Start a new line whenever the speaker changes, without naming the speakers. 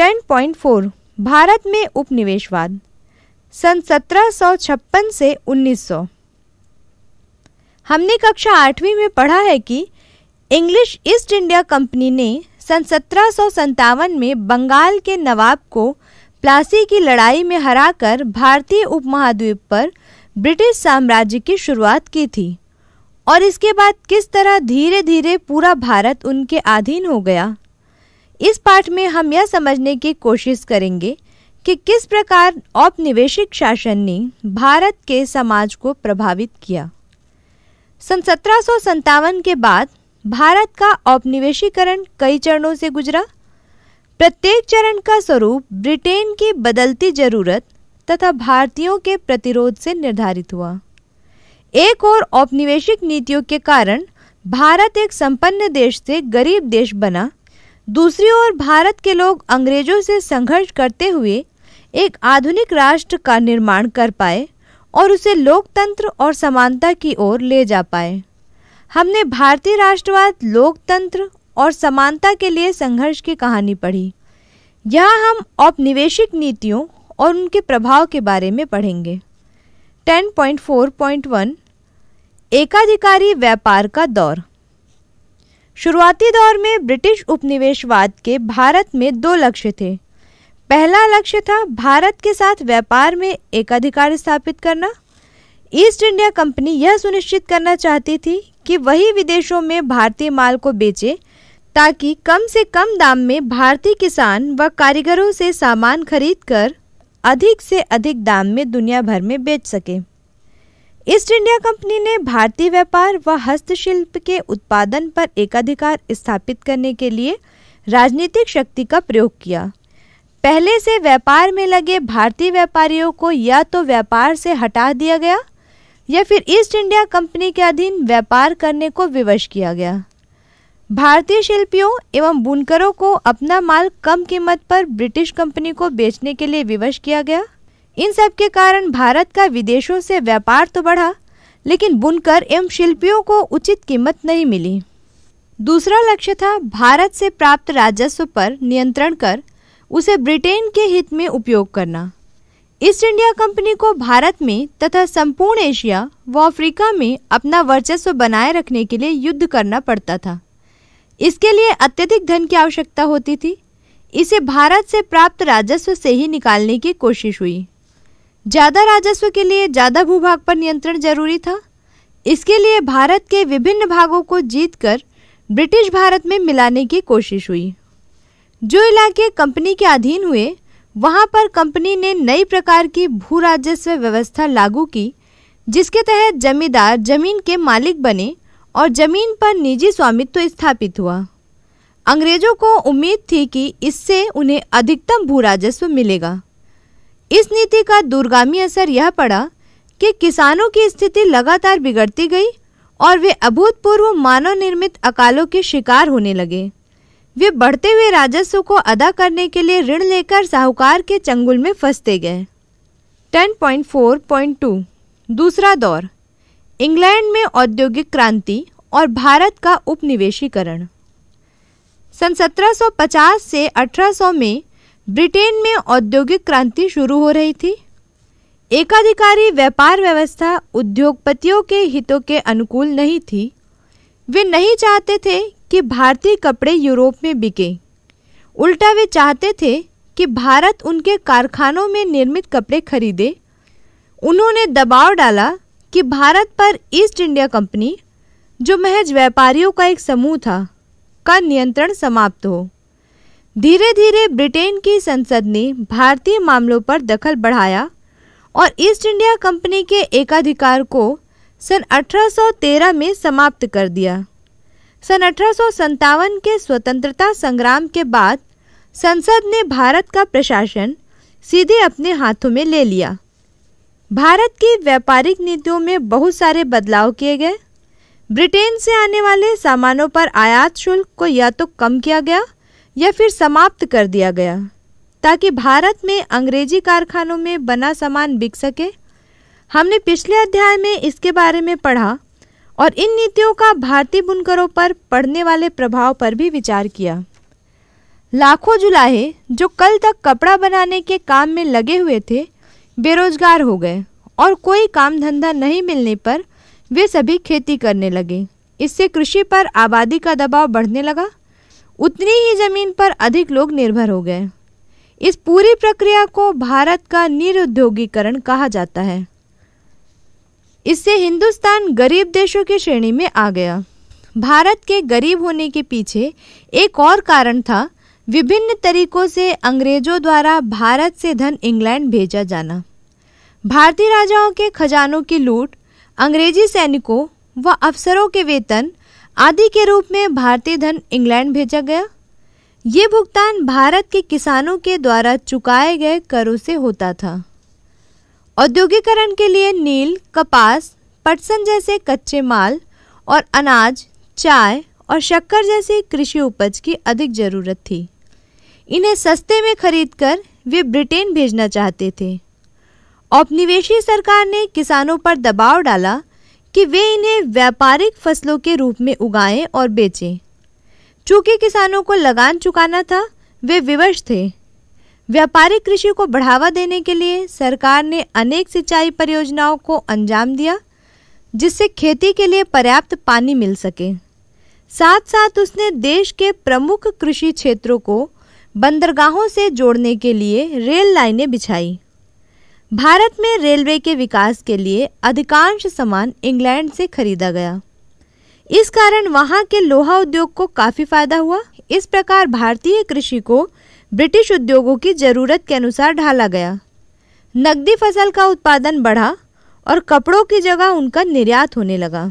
10.4 भारत में उपनिवेशवाद सन 1756 से 1900 हमने कक्षा आठवीं में पढ़ा है कि इंग्लिश ईस्ट इंडिया कंपनी ने सन सत्रह में बंगाल के नवाब को प्लासी की लड़ाई में हराकर भारतीय उपमहाद्वीप पर ब्रिटिश साम्राज्य की शुरुआत की थी और इसके बाद किस तरह धीरे धीरे पूरा भारत उनके अधीन हो गया इस पाठ में हम यह समझने की कोशिश करेंगे कि किस प्रकार औपनिवेशिक शासन ने भारत के समाज को प्रभावित किया सन सत्रह के बाद भारत का औपनिवेशीकरण कई चरणों से गुजरा प्रत्येक चरण का स्वरूप ब्रिटेन की बदलती जरूरत तथा भारतीयों के प्रतिरोध से निर्धारित हुआ एक और औपनिवेशिक नीतियों के कारण भारत एक संपन्न देश से गरीब देश बना दूसरी ओर भारत के लोग अंग्रेजों से संघर्ष करते हुए एक आधुनिक राष्ट्र का निर्माण कर पाए और उसे लोकतंत्र और समानता की ओर ले जा पाए हमने भारतीय राष्ट्रवाद लोकतंत्र और समानता के लिए संघर्ष की कहानी पढ़ी यहाँ हम औपनिवेशिक नीतियों और उनके प्रभाव के बारे में पढ़ेंगे 10.4.1 एकाधिकारी व्यापार का दौर शुरुआती दौर में ब्रिटिश उपनिवेशवाद के भारत में दो लक्ष्य थे पहला लक्ष्य था भारत के साथ व्यापार में एकाधिकार स्थापित करना ईस्ट इंडिया कंपनी यह सुनिश्चित करना चाहती थी कि वही विदेशों में भारतीय माल को बेचे ताकि कम से कम दाम में भारतीय किसान व कारीगरों से सामान खरीदकर अधिक से अधिक दाम में दुनिया भर में बेच सकें ईस्ट इंडिया कंपनी ने भारतीय व्यापार व हस्तशिल्प के उत्पादन पर एकाधिकार स्थापित करने के लिए राजनीतिक शक्ति का प्रयोग किया पहले से व्यापार में लगे भारतीय व्यापारियों को या तो व्यापार से हटा दिया गया या फिर ईस्ट इंडिया कंपनी के अधीन व्यापार करने को विवश किया गया भारतीय शिल्पियों एवं बुनकरों को अपना माल कम कीमत पर ब्रिटिश कंपनी को बेचने के लिए विवश किया गया इन सब के कारण भारत का विदेशों से व्यापार तो बढ़ा लेकिन बुनकर एवं शिल्पियों को उचित कीमत नहीं मिली दूसरा लक्ष्य था भारत से प्राप्त राजस्व पर नियंत्रण कर उसे ब्रिटेन के हित में उपयोग करना ईस्ट इंडिया कंपनी को भारत में तथा संपूर्ण एशिया व अफ्रीका में अपना वर्चस्व बनाए रखने के लिए युद्ध करना पड़ता था इसके लिए अत्यधिक धन की आवश्यकता होती थी इसे भारत से प्राप्त राजस्व से ही निकालने की कोशिश हुई ज़्यादा राजस्व के लिए ज़्यादा भूभाग पर नियंत्रण जरूरी था इसके लिए भारत के विभिन्न भागों को जीतकर ब्रिटिश भारत में मिलाने की कोशिश हुई जो इलाके कंपनी के अधीन हुए वहाँ पर कंपनी ने नई प्रकार की भू राजस्व व्यवस्था लागू की जिसके तहत जमींदार जमीन के मालिक बने और जमीन पर निजी स्वामित्व स्थापित हुआ अंग्रेजों को उम्मीद थी कि इससे उन्हें अधिकतम भू राजस्व मिलेगा इस नीति का दूरगामी असर यह पड़ा कि किसानों की स्थिति लगातार बिगड़ती गई और वे अभूतपूर्व मानव निर्मित अकालों के शिकार होने लगे वे बढ़ते हुए राजस्व को अदा करने के लिए ऋण लेकर साहूकार के चंगुल में फंसते गए 10.4.2 दूसरा दौर इंग्लैंड में औद्योगिक क्रांति और भारत का उपनिवेशीकरण सन 1750 से 1800 में ब्रिटेन में औद्योगिक क्रांति शुरू हो रही थी एकाधिकारी व्यापार व्यवस्था उद्योगपतियों के हितों के अनुकूल नहीं थी वे नहीं चाहते थे कि भारतीय कपड़े यूरोप में बिके उल्टा वे चाहते थे कि भारत उनके कारखानों में निर्मित कपड़े खरीदे उन्होंने दबाव डाला कि भारत पर ईस्ट इंडिया कंपनी जो महज व्यापारियों का एक समूह था का नियंत्रण समाप्त हो धीरे धीरे ब्रिटेन की संसद ने भारतीय मामलों पर दखल बढ़ाया और ईस्ट इंडिया कंपनी के एकाधिकार को सन 1813 में समाप्त कर दिया सन अठारह के स्वतंत्रता संग्राम के बाद संसद ने भारत का प्रशासन सीधे अपने हाथों में ले लिया भारत की व्यापारिक नीतियों में बहुत सारे बदलाव किए गए ब्रिटेन से आने वाले सामानों पर आयात शुल्क को या तो कम किया गया या फिर समाप्त कर दिया गया ताकि भारत में अंग्रेजी कारखानों में बना सामान बिक सके हमने पिछले अध्याय में इसके बारे में पढ़ा और इन नीतियों का भारतीय बुनकरों पर पड़ने वाले प्रभाव पर भी विचार किया लाखों जुलाहे जो कल तक कपड़ा बनाने के काम में लगे हुए थे बेरोजगार हो गए और कोई काम धंधा नहीं मिलने पर वे सभी खेती करने लगे इससे कृषि पर आबादी का दबाव बढ़ने लगा उतनी ही जमीन पर अधिक लोग निर्भर हो गए इस पूरी प्रक्रिया को भारत का निरुद्योगीकरण कहा जाता है इससे हिंदुस्तान गरीब देशों की श्रेणी में आ गया भारत के गरीब होने के पीछे एक और कारण था विभिन्न तरीकों से अंग्रेजों द्वारा भारत से धन इंग्लैंड भेजा जाना भारतीय राजाओं के खजानों की लूट अंग्रेजी सैनिकों व अफसरों के वेतन आदि के रूप में भारतीय धन इंग्लैंड भेजा गया ये भुगतान भारत के किसानों के द्वारा चुकाए गए करों से होता था औद्योगिकरण के लिए नील कपास पटसन जैसे कच्चे माल और अनाज चाय और शक्कर जैसी कृषि उपज की अधिक जरूरत थी इन्हें सस्ते में खरीदकर वे ब्रिटेन भेजना चाहते थे औपनिवेशी सरकार ने किसानों पर दबाव डाला कि वे इन्हें व्यापारिक फसलों के रूप में उगाएं और बेचें चूँकि किसानों को लगान चुकाना था वे विवश थे व्यापारिक कृषि को बढ़ावा देने के लिए सरकार ने अनेक सिंचाई परियोजनाओं को अंजाम दिया जिससे खेती के लिए पर्याप्त पानी मिल सके साथ साथ उसने देश के प्रमुख कृषि क्षेत्रों को बंदरगाहों से जोड़ने के लिए रेल लाइनें बिछाई भारत में रेलवे के विकास के लिए अधिकांश सामान इंग्लैंड से खरीदा गया इस कारण वहां के लोहा उद्योग को काफ़ी फायदा हुआ इस प्रकार भारतीय कृषि को ब्रिटिश उद्योगों की ज़रूरत के अनुसार ढाला गया नकदी फसल का उत्पादन बढ़ा और कपड़ों की जगह उनका निर्यात होने लगा